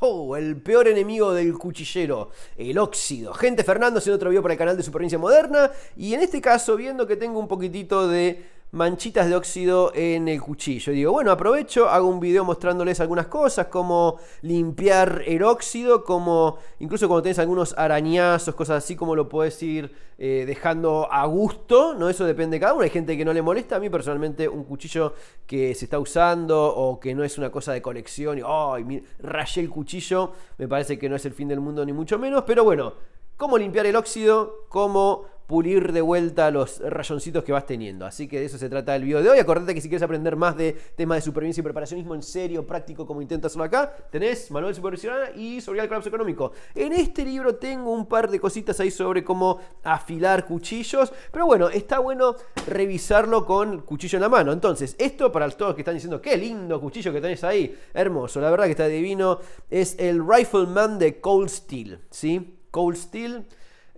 Oh, el peor enemigo del cuchillero, el óxido. Gente Fernando haciendo otro video para el canal de Supervivencia Moderna. Y en este caso, viendo que tengo un poquitito de manchitas de óxido en el cuchillo. Y digo, bueno, aprovecho, hago un video mostrándoles algunas cosas, cómo limpiar el óxido, como incluso cuando tenés algunos arañazos, cosas así, como lo puedes ir eh, dejando a gusto, ¿no? Eso depende de cada uno. Hay gente que no le molesta. A mí personalmente un cuchillo que se está usando o que no es una cosa de colección y, oh, y rayé el cuchillo, me parece que no es el fin del mundo ni mucho menos, pero bueno, cómo limpiar el óxido, cómo pulir de vuelta los rayoncitos que vas teniendo. Así que de eso se trata el video de hoy. Acordate que si quieres aprender más de temas de supervivencia y preparacionismo en serio, práctico, como intentas hacerlo acá, tenés Manuel Supervisional y sobre el colapso económico. En este libro tengo un par de cositas ahí sobre cómo afilar cuchillos, pero bueno, está bueno revisarlo con cuchillo en la mano. Entonces, esto para todos que están diciendo, qué lindo cuchillo que tenés ahí, hermoso, la verdad que está divino, es el Rifleman de Cold Steel, ¿sí? Cold Steel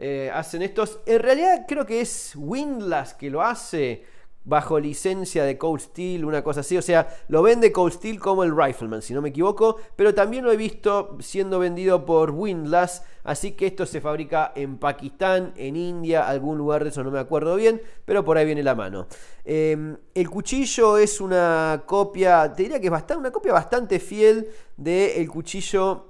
eh, hacen estos. En realidad creo que es Windlass que lo hace bajo licencia de Cold Steel, una cosa así. O sea, lo vende Cold Steel como el Rifleman, si no me equivoco. Pero también lo he visto siendo vendido por Windlass. Así que esto se fabrica en Pakistán, en India, algún lugar de eso no me acuerdo bien. Pero por ahí viene la mano. Em, el cuchillo es una copia, te diría que es bastante, una copia bastante fiel del cuchillo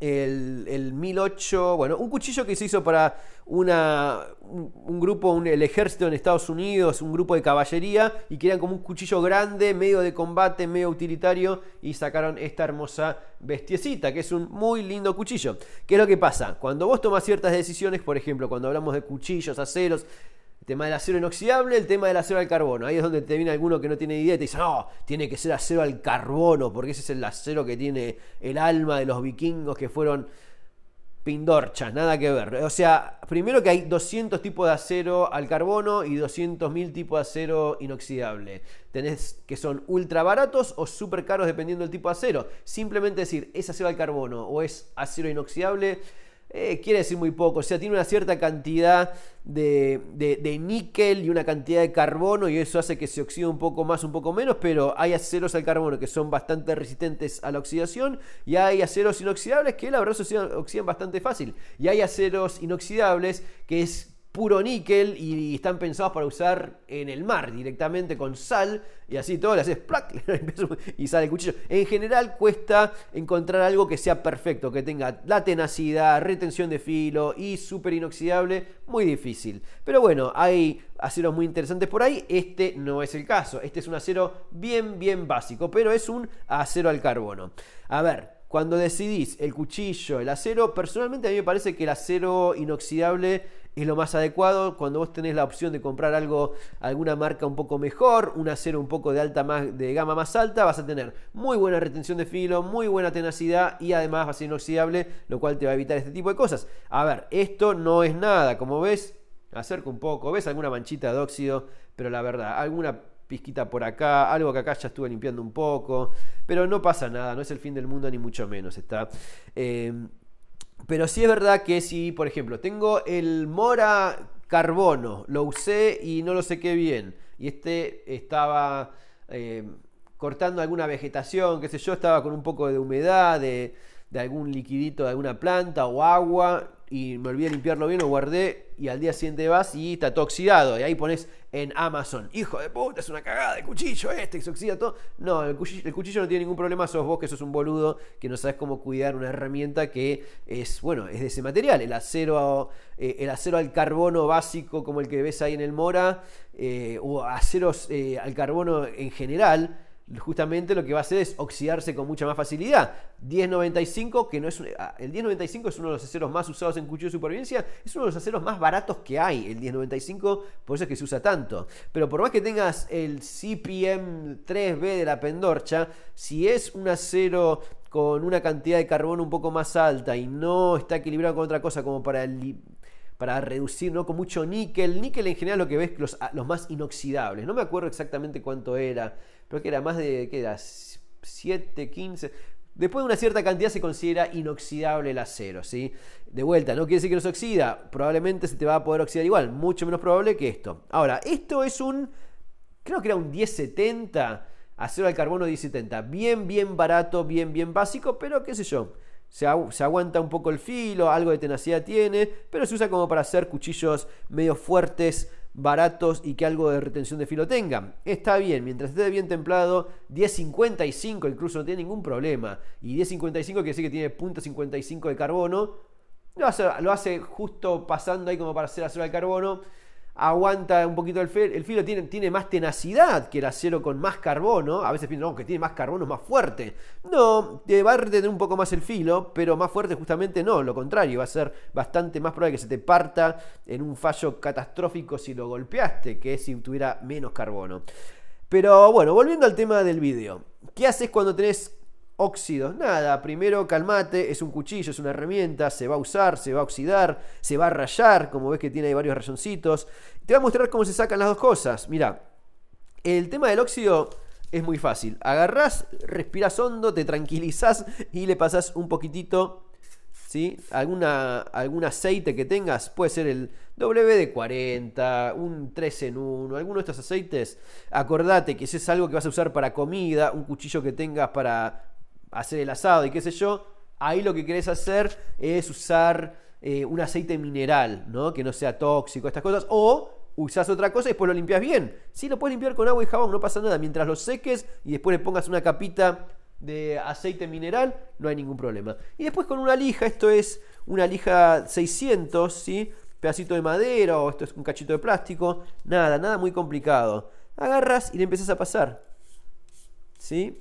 el, el 1008, bueno, un cuchillo que se hizo para una, un, grupo, el ejército en Estados Unidos, un grupo de caballería, y que como un cuchillo grande, medio de combate, medio utilitario, y sacaron esta hermosa bestiecita, que es un muy lindo cuchillo. ¿Qué es lo que pasa? Cuando vos tomas ciertas decisiones, por ejemplo, cuando hablamos de cuchillos, aceros, tema del acero inoxidable, el tema del acero al carbono. Ahí es donde te viene alguno que no tiene idea y te dice, no, tiene que ser acero al carbono, porque ese es el acero que tiene el alma de los vikingos que fueron pindorchas, nada que ver. O sea, primero que hay 200 tipos de acero al carbono y 200.000 tipos de acero inoxidable. Tenés que son ultra baratos o súper caros dependiendo del tipo de acero. Simplemente decir, es acero al carbono o es acero inoxidable eh, quiere decir muy poco, o sea, tiene una cierta cantidad de, de, níquel y una cantidad de carbono y eso hace que se oxide un poco más, un poco menos, pero hay aceros al carbono que son bastante resistentes a la oxidación y hay aceros inoxidables que la verdad se oxidan bastante fácil y hay aceros inoxidables que es puro níquel y, están pensados para usar en el mar directamente con sal y así todo, le haces ¡plac! y sale el cuchillo. En general cuesta encontrar algo que sea perfecto, que tenga la tenacidad, retención de filo y súper inoxidable, muy difícil. Pero bueno, hay aceros muy interesantes por ahí, este no es el caso, este es un acero bien, bien básico, pero es un acero al carbono. A ver, cuando decidís el cuchillo, el acero, personalmente a mí me parece que el acero inoxidable es lo más adecuado cuando vos tenés la opción de comprar algo, alguna marca un poco mejor, un acero un poco de alta más, de gama más alta, vas a tener muy buena retención de filo, muy buena tenacidad y además va a ser inoxidable, lo cual te va a evitar este tipo de cosas. A ver, esto no es nada, como ves, acerco un poco, ves alguna manchita de óxido, pero la verdad, alguna pisquita por acá, algo que acá ya estuve limpiando un poco, pero no pasa nada, no es el fin del mundo ni mucho menos, está... Em, pero sí es verdad que si, por ejemplo, tengo el mora carbono, lo usé y no lo sé qué bien, y este estaba em, cortando alguna vegetación, que sé yo, estaba con un poco de humedad, de, de algún liquidito de alguna planta o agua, y me olvidé limpiarlo bien, lo guardé, y al día siguiente vas y está todo oxidado. Y ahí pones en Amazon, hijo de puta, es una cagada, el cuchillo este, que se oxida todo. No, el cuchillo, no tiene ningún problema, sos vos que sos un boludo, que no sabes cómo cuidar una herramienta que es, bueno, es de ese material. El acero, eh, el acero al carbono básico como el que ves ahí en el Mora, eh, o aceros eh, al carbono en general justamente lo que va a hacer es oxidarse con mucha más facilidad. 1095, que no es ah, el 1095 es uno de los aceros más usados en cuchillo de supervivencia, es uno de los aceros más baratos que hay, el 1095, por eso es que se usa tanto. Pero por más que tengas el CPM 3B de la pendorcha, si es un acero con una cantidad de carbón un poco más alta y no está equilibrado con otra cosa como para para reducir, ¿no? Con mucho níquel. Níquel en general lo que ves, los, ah, los más inoxidables. No me acuerdo exactamente cuánto era Creo que era más de, que era? 7, 15. Después de una cierta cantidad se considera inoxidable el acero, ¿sí? De vuelta, no quiere decir que no se oxida, probablemente se te va a poder oxidar igual, mucho menos probable que esto. Ahora, esto es un, creo que era un 1070, acero al carbono 1070, bien, bien barato, bien, bien básico, pero qué sé yo, se, aguanta un poco el filo, algo de tenacidad tiene, pero se usa como para hacer cuchillos medio fuertes, baratos y que algo de retención de filo tenga. Está bien, mientras esté bien templado, 10.55 incluso no tiene ningún problema. Y 10.55 quiere decir que tiene 0.55 de carbono. Lo hace, lo hace, justo pasando ahí como para hacer acero al carbono aguanta un poquito el, filo, el filo tiene, más tenacidad que el acero con más carbono. A veces piensan, que tiene más carbono es más fuerte. No, te va a retener un poco más el filo, pero más fuerte justamente no, lo contrario, va a ser bastante más probable que se te parta en un fallo catastrófico si lo golpeaste, que si tuviera menos carbono. Pero bueno, volviendo al tema del vídeo. ¿Qué haces cuando tenés óxidos. Nada, primero calmate, es un cuchillo, es una herramienta, se va a usar, se va a oxidar, se va a rayar, como ves que tiene ahí varios rayoncitos. Te voy a mostrar cómo se sacan las dos cosas. Mira, el tema del óxido es muy fácil. Agarrás, respiras hondo, te tranquilizás y le pasás un poquitito ¿sí? Alguna, algún aceite que tengas, puede ser el W de 40 un 3 en 1, alguno de estos aceites. Acordate que ese es algo que vas a usar para comida, un cuchillo que tengas para hacer el asado y qué sé yo, ahí lo que querés hacer es usar eh, un aceite mineral, ¿no? Que no sea tóxico, estas cosas. O usás otra cosa y después lo limpias bien. Sí, lo puedes limpiar con agua y jabón, no pasa nada. Mientras lo seques y después le pongas una capita de aceite mineral, no hay ningún problema. Y después con una lija, esto es una lija 600, ¿sí? Pedacito de madera o esto es un cachito de plástico. Nada, nada muy complicado. Agarras y le empiezas a pasar. ¿Sí?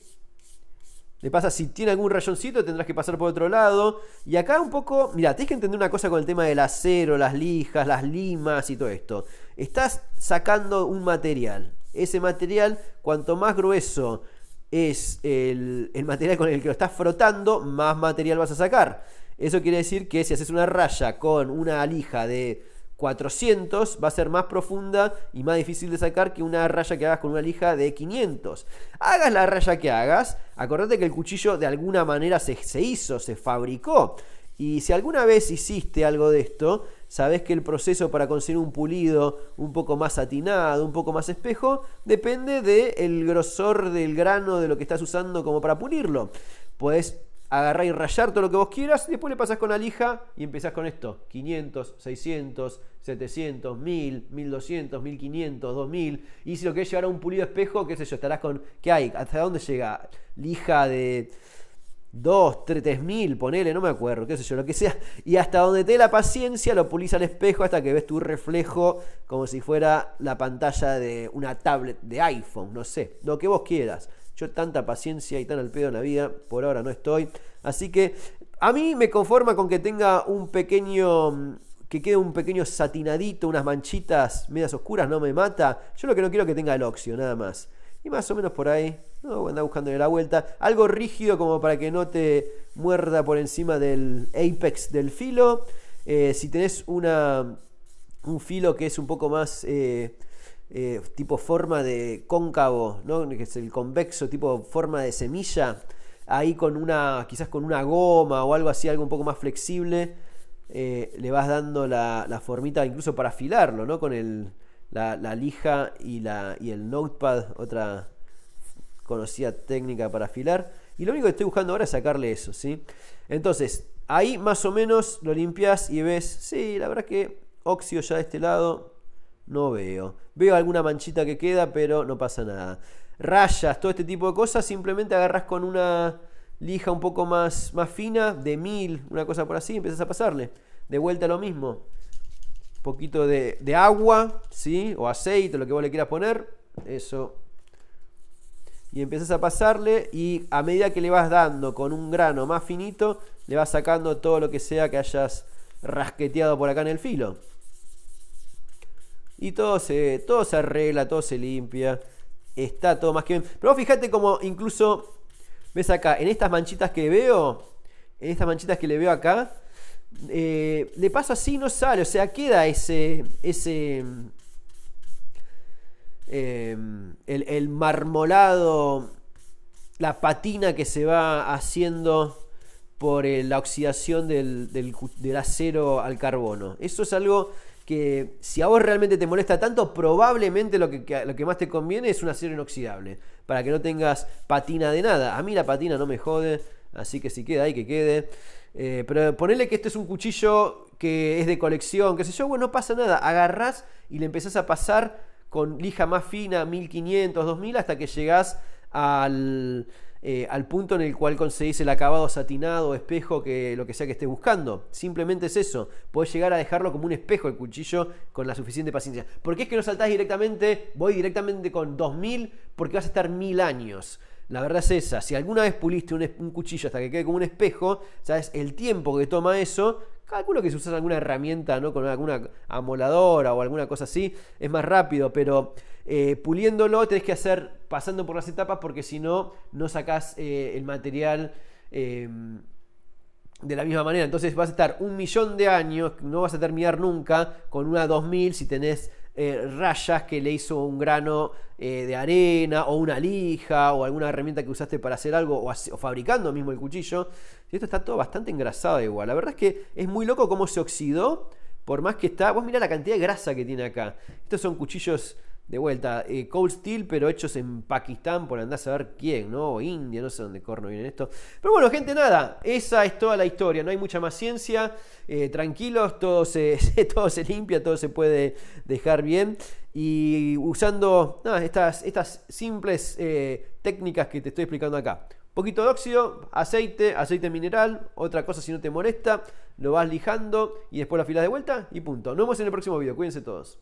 pasa, si tiene algún rayoncito, tendrás que pasar por otro lado. Y acá un poco, mira, tienes que entender una cosa con el tema del acero, las lijas, las limas y todo esto. Estás sacando un material. Ese material, cuanto más grueso es el, el material con el que lo estás frotando, más material vas a sacar. Eso quiere decir que si haces una raya con una lija de 400 va a ser más profunda y más difícil de sacar que una raya que hagas con una lija de 500. Hagas la raya que hagas, acordate que el cuchillo de alguna manera se, hizo, se fabricó. Y si alguna vez hiciste algo de esto, sabes que el proceso para conseguir un pulido un poco más atinado, un poco más espejo, depende del el grosor del grano de lo que estás usando como para pulirlo. Puedes agarrar y rayar todo lo que vos quieras, después le pasás con la lija y empezás con esto, 500, 600, 700, 1000, 1200, 1500, 2000, y si lo querés llevar a un pulido espejo, qué sé yo, estarás con, ¿qué hay? ¿Hasta dónde llega? Lija de 2, 3, 3000, ponele, no me acuerdo, qué sé yo, lo que sea, y hasta donde te dé la paciencia, lo pulís al espejo hasta que ves tu reflejo como si fuera la pantalla de una tablet de iPhone, no sé, lo que vos quieras. Yo tanta paciencia y tan al pedo en la vida, por ahora no estoy. Así que a mí me conforma con que tenga un pequeño mm, que quede un pequeño satinadito, unas manchitas medias oscuras, no me mata. Yo lo que no quiero es que tenga el óxido, nada más. Y más o menos por ahí, no, anda buscándole la vuelta. Algo rígido como para que no te muerda por encima del apex del filo. Eh, si tenés una un filo que es un poco más eh, eh, tipo forma de cóncavo, ¿no? que es el convexo, tipo forma de semilla, ahí con una, quizás con una goma o algo así, algo un poco más flexible, eh, le vas dando la, formita incluso para afilarlo, ¿no? con la, lija y, la, y el notepad, otra conocida técnica para afilar. Y lo único que estoy buscando ahora es sacarle eso, ¿sí? Entonces, ahí más o menos lo limpias y ves, sí, la verdad que óxido ya de este lado no veo. Veo alguna manchita que queda, pero no pasa nada. Rayas, todo este tipo de cosas, simplemente agarras con una lija un poco más, más fina, de mil, una cosa por así, empiezas a pasarle. De vuelta lo mismo. Un poquito de, agua, ¿sí? O aceite, lo que vos le quieras poner. Eso. Y empiezas a pasarle y a medida que le vas dando con un grano más finito, le vas sacando todo lo que sea que hayas rasqueteado por acá en el filo y todo se, todo se arregla, todo se limpia. Está todo más que bien. Pero fíjate como incluso, ves acá, en estas manchitas que veo, en estas manchitas que le veo acá, eh, le paso así no sale, o sea, queda ese, ese, em, el, marmolado, la patina que se va haciendo por eh, la oxidación del, del acero al carbono. Eso es algo que si a vos realmente te molesta tanto, probablemente lo que, lo que más te conviene es un acero inoxidable, para que no tengas patina de nada. A mí la patina no me jode, así que si queda ahí, que quede. Eh, pero ponele que este es un cuchillo que es de colección, que sé yo, bueno, no pasa nada. Agarrás y le empezás a pasar con lija más fina, 1500, 2000, hasta que llegás al eh, al punto en el cual conseguís el acabado satinado, espejo, que lo que sea que estés buscando. Simplemente es eso. Podés llegar a dejarlo como un espejo el cuchillo con la suficiente paciencia. Porque es que no saltás directamente, voy directamente con 2000 porque vas a estar mil años. La verdad es esa, si alguna vez puliste un, un cuchillo hasta que quede como un espejo, sabes el tiempo que toma eso Calculo que si usas alguna herramienta, ¿no? Con alguna amoladora o alguna cosa así, es más rápido, pero eh, puliéndolo tenés que hacer pasando por las etapas porque si no, no sacás eh, el material em, de la misma manera. Entonces vas a estar un millón de años, no vas a terminar nunca con una 2000 si tenés eh, rayas que le hizo un grano eh, de arena o una lija o alguna herramienta que usaste para hacer algo o, fabricando mismo el cuchillo. Y esto está todo bastante engrasado igual. La verdad es que es muy loco cómo se oxidó. Por más que está, vos mirá la cantidad de grasa que tiene acá. Estos son cuchillos de vuelta, eh, Cold Steel, pero hechos en Pakistán por andar a saber quién, ¿no? O India, no sé dónde corno viene esto. Pero bueno, gente, nada, esa es toda la historia, no hay mucha más ciencia. Eh, tranquilos, todo se, todo se limpia, todo se puede dejar bien. Y usando estas, estas simples eh, técnicas que te estoy explicando acá. Poquito de óxido, aceite, aceite mineral, otra cosa si no te molesta, lo vas lijando y después la filas de vuelta y punto. Nos vemos en el próximo video, cuídense todos.